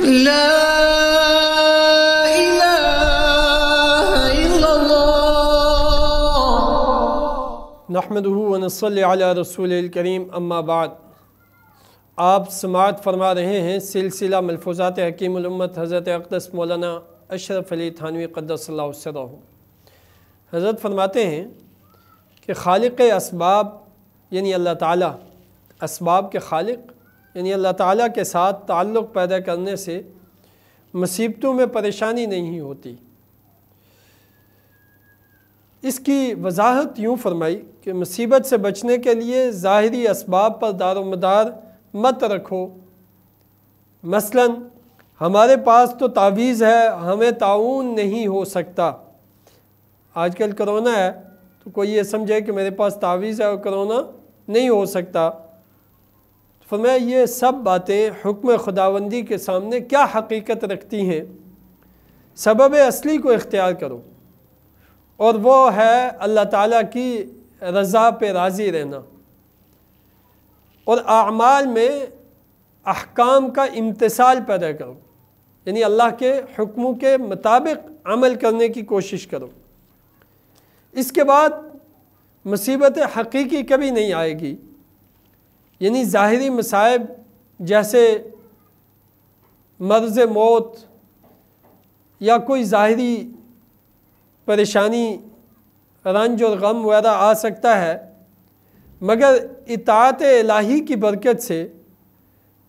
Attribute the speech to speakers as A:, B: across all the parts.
A: रसूल करीम अम्माबाद आप समात फरमा रहे हैं सिलसिला मलफूजात हकीमत हज़रत अकदस मौलाना अशरफ अली थानवी कदसल्ला हज़रत फरमाते हैं कि खालिक इसबाब यानी अल्लाह ताली इसबाब के खालिक यानी अल्लाह ताला के साथ ताल्लुक़ पैदा करने से मुसीबतों में परेशानी नहीं होती इसकी वजाहत यूँ फरमाई कि मुसीबत से बचने के लिए ज़ाहरी इसबाब पर दारोमदार मत रखो मसलन हमारे पास तो तावीज़ है हमें ताउन नहीं हो सकता आजकल करोना है तो कोई ये समझे कि मेरे पास तावीज़ है और करोना नहीं हो सकता फमें ये सब बातें हुक्म खुदावंदी के सामने क्या हकीकत रखती हैं सबब असली को इख्तियार करो और वो है अल्लाह ताला की रज़ा पे राज़ी रहना और आमाल में अहकाम का इम्तसाल पैदा करो यानी अल्लाह के हुक्मों के मुताबिक अमल करने की कोशिश करो इसके बाद मुसीबत हकीकी कभी नहीं आएगी यानी ज़ाहरी मसाइब जैसे मर्ज़ मौत या कोई ज़ाहरी परेशानी रंज और गम वगैरह आ सकता है मगर इतात इलाही की बरकत से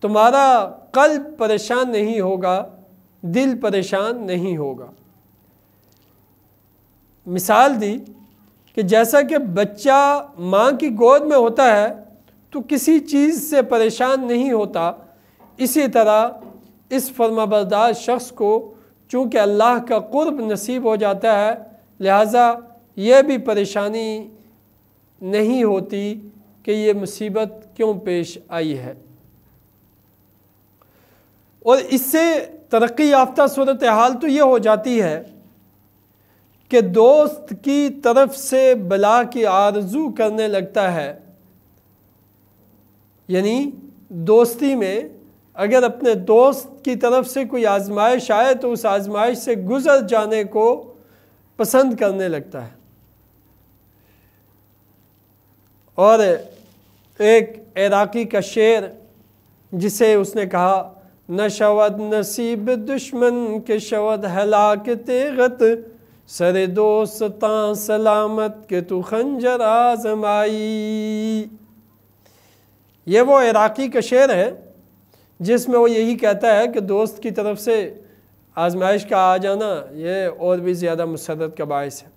A: तुम्हारा कल्ब परेशान नहीं होगा दिल परेशान नहीं होगा मिसाल दी कि जैसा कि बच्चा माँ की गोद में होता है तो किसी चीज़ से परेशान नहीं होता इसी तरह इस फर्माबरदार शख्स को चूँकि अल्लाह का क़ुर्ब नसीब हो जाता है लिहाजा यह भी परेशानी नहीं होती कि ये मुसीबत क्यों पेश आई है और इससे तरक्की याफ्ता सूरत हाल तो ये हो जाती है कि दोस्त की तरफ से बला की आरजू करने लगता है यानी दोस्ती में अगर अपने दोस्त की तरफ से कोई आजमाइश आए तो उस आजमाइश से गुज़र जाने को पसंद करने लगता है और एक इराक़ी का शेर जिसे उसने कहा न शवद नसीब दुश्मन के शवद हलाक तेगत सरे दोस्त सलामत के तू खंजर आजमाई ये वो इराक़ी का शेर है जिसमें वो यही कहता है कि दोस्त की तरफ से आजमाइश का आ जाना ये और भी ज़्यादा मुसरत का बायस है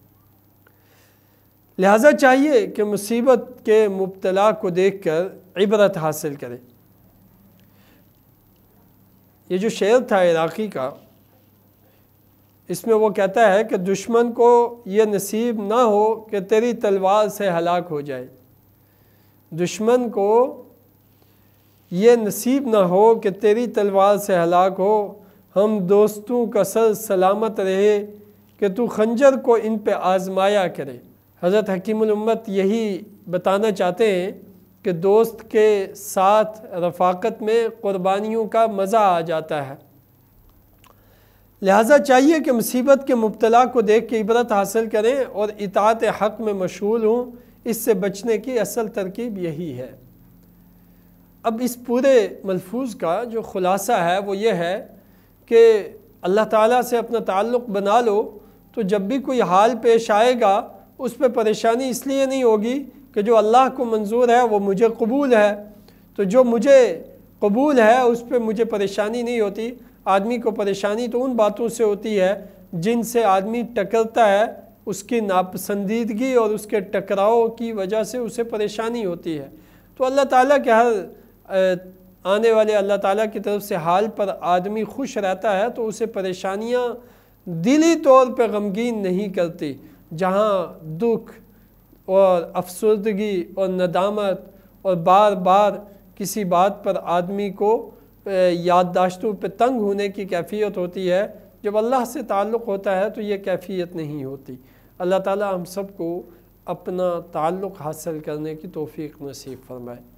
A: लिहाजा चाहिए कि मुसीबत के मुबतला को देख कर इबरत हासिल करें ये जो शेर था इराक़ी का इसमें वो कहता है कि दुश्मन को ये नसीब ना हो कि तेरी तलवार से हलाक हो जाए दुश्मन को ये नसीब ना हो कि तेरी तलवार से हलाक हो हम दोस्तों का सर सलामत रहे कि तू खंजर को इन पे आजमाया करे हज़रत हकीमत यही बताना चाहते हैं कि दोस्त के साथ रफाकत में क़ुरबानियों का मज़ा आ जाता है लिहाजा चाहिए कि मुसीबत के मुबतला को देख के इबरत हासिल करें और इतात हक़ में मशहूल हों इससे बचने की असल तरकीब यही है अब इस पूरे मलफूज का जो ख़ुलासा है वो ये है कि अल्लाह ताला से अपना ताल्लुक़ बना लो तो जब भी कोई हाल पेश आएगा उस पर परेशानी इसलिए नहीं होगी कि जो अल्लाह को मंजूर है वो मुझे कबूल है तो जो मुझे कबूल है उस पर मुझे परेशानी नहीं होती आदमी को परेशानी तो उन बातों से होती है जिनसे आदमी टकरता है उसकी नापसंदीदगी और उसके टकराव की वजह से उसे परेशानी होती है तो अल्लाह ताला के हर आने वाले अल्लाह ताला की तरफ से हाल पर आदमी खुश रहता है तो उसे परेशानियाँ दिली तौर पर गमगीन नहीं करती जहाँ दुख और अफसरदगी और नदामत और बार बार किसी बात पर आदमी को याददाश्तों पर तंग होने की कैफियत होती है जब अल्लाह से ताल्लुक़ होता है तो ये कैफियत नहीं होती अल्लाह ताला हम सबको अपना ताल्लुक़ हासिल करने की तोफ़ी नसीब फरमाए